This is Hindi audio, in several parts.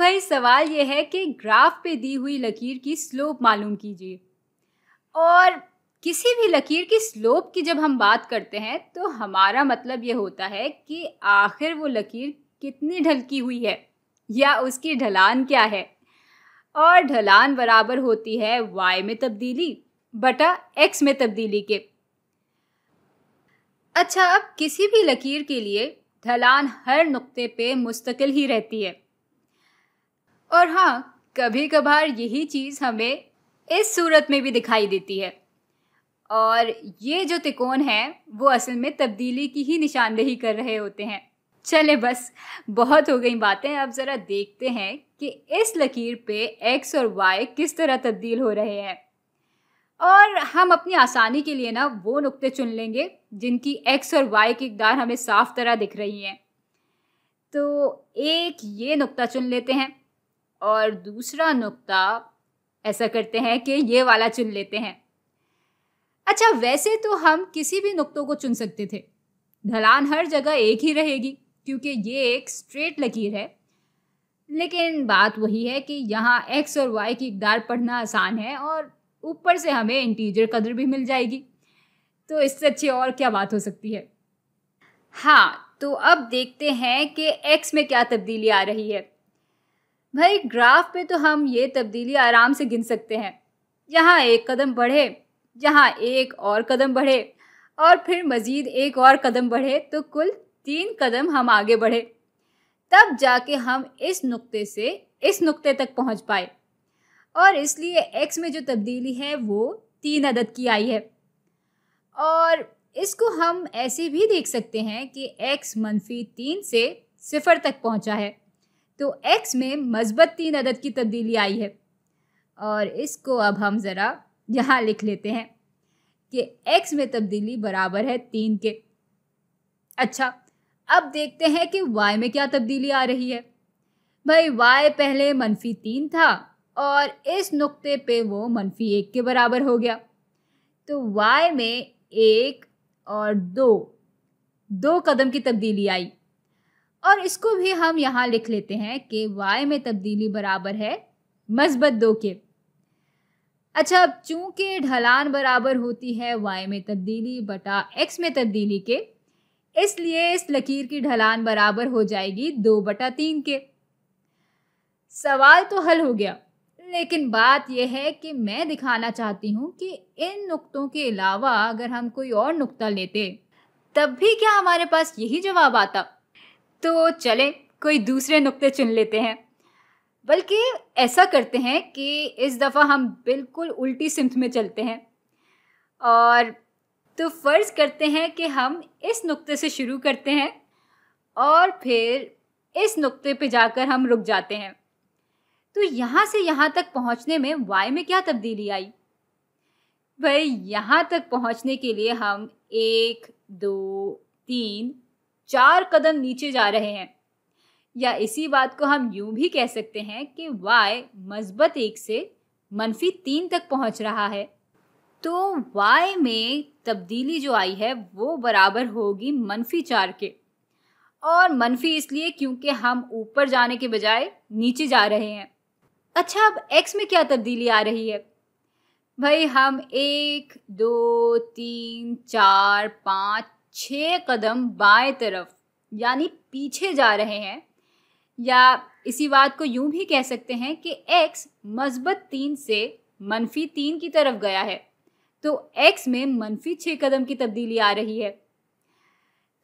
भाई सवाल ये है कि ग्राफ पे दी हुई लकीर की स्लोप मालूम कीजिए और किसी भी लकीर की स्लोप की जब हम बात करते हैं तो हमारा मतलब ये होता है कि आखिर वो लकीर कितनी ढलकी हुई है या उसकी ढलान क्या है और ढलान बराबर होती है वाई में तब्दीली बटा एक्स में तब्दीली के अच्छा अब किसी भी लकीर के लिए ढलान हर नुक्ते पे मुस्तकिल ही रहती है और हाँ कभी कभार यही चीज़ हमें इस सूरत में भी दिखाई देती है और ये जो तिकोन है वो असल में तब्दीली की ही निशानदेही कर रहे होते हैं चले बस बहुत हो गई बातें अब ज़रा देखते हैं कि इस लकीर पे एक्स और वाई किस तरह तब्दील हो रहे हैं और हम अपनी आसानी के लिए ना वो नुक्ते चुन लेंगे जिनकी एक्स और वाई की इकदार हमें साफ तरह दिख रही हैं तो एक ये नुक्ता चुन लेते हैं और दूसरा नुक्ता ऐसा करते हैं कि ये वाला चुन लेते हैं अच्छा वैसे तो हम किसी भी नुक्तों को चुन सकते थे ढलान हर जगह एक ही रहेगी क्योंकि ये एक स्ट्रेट लकीर है लेकिन बात वही है कि यहाँ एक्स और वाई की इकदार पढ़ना आसान है और ऊपर से हमें इंटीजर कदर भी मिल जाएगी तो इससे अच्छी और क्या बात हो सकती है हाँ तो अब देखते हैं कि एक्स में क्या तब्दीली आ रही है भाई ग्राफ पे तो हम ये तब्दीली आराम से गिन सकते हैं यहाँ एक कदम बढ़े यहाँ एक और कदम बढ़े और फिर मज़ीद एक और कदम बढ़े तो कुल तीन कदम हम आगे बढ़े तब जाके हम इस नुक्ते से इस नुक्ते तक पहुँच पाए और इसलिए एक्स में जो तब्दीली है वो तीन अदद की आई है और इसको हम ऐसे भी देख सकते हैं कि एक्स मनफी तीन से सिफर तक पहुंचा है तो एक्स में मजबत तीन अदद की तब्दीली आई है और इसको अब हम ज़रा यहाँ लिख लेते हैं कि एक्स में तब्दीली बराबर है तीन के अच्छा अब देखते हैं कि वाई में क्या तब्दीली आ रही है भाई वाई पहले मनफी तीन था और इस नुक्ते पे वो मनफी एक के बराबर हो गया तो वाई में एक और दो दो कदम की तब्दीली आई और इसको भी हम यहाँ लिख लेते हैं कि वाई में तब्दीली बराबर है मस्बत दो के अच्छा अब चूंकि ढलान बराबर होती है वाई में तब्दीली बटा एक्स में तब्दीली के इसलिए इस लकीर की ढलान बराबर हो जाएगी दो बटा तीन के सवाल तो हल हो गया लेकिन बात यह है कि मैं दिखाना चाहती हूँ कि इन नुक्तों के अलावा अगर हम कोई और नुक्ता लेते तब भी क्या हमारे पास यही जवाब आता तो चले कोई दूसरे नुक्ते चुन लेते हैं बल्कि ऐसा करते हैं कि इस दफ़ा हम बिल्कुल उल्टी सिमत में चलते हैं और तो फ़र्ज़ करते हैं कि हम इस नुक्ते से शुरू करते हैं और फिर इस नुक्ते पे जाकर हम रुक जाते हैं तो यहाँ से यहाँ तक पहुँचने में वाई में क्या तब्दीली आई भाई यहाँ तक पहुँचने के लिए हम एक दो तीन चार कदम नीचे जा रहे हैं या इसी बात को हम यूं भी कह सकते हैं कि वाई मस्बत एक से मनफी तीन तक पहुंच रहा है तो वाई में तब्दीली जो आई है वो बराबर होगी मनफी चार के और मनफी इसलिए क्योंकि हम ऊपर जाने के बजाय नीचे जा रहे हैं अच्छा अब एक्स में क्या तब्दीली आ रही है भाई हम एक दो तीन चार पाँच छः कदम बाएं तरफ यानी पीछे जा रहे हैं या इसी बात को यूं भी कह सकते हैं कि x मस्बत तीन से मनफी तीन की तरफ गया है तो x में मनफी छः कदम की तब्दीली आ रही है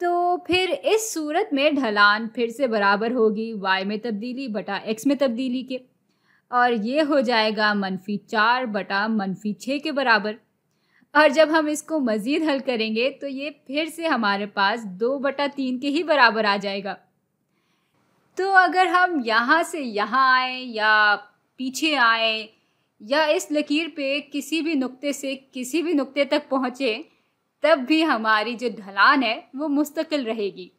तो फिर इस सूरत में ढलान फिर से बराबर होगी y में तब्दीली बटा x में तब्दीली के और ये हो जाएगा मनफी चार बटा मनफी छः के बराबर और जब हम इसको मज़ीद हल करेंगे तो ये फिर से हमारे पास दो बटा तीन के ही बराबर आ जाएगा तो अगर हम यहाँ से यहाँ आए या पीछे आए या इस लकीर पे किसी भी नुक्ते से किसी भी नुक्ते तक पहुँचे तब भी हमारी जो ढलान है वो मुस्तकिल रहेगी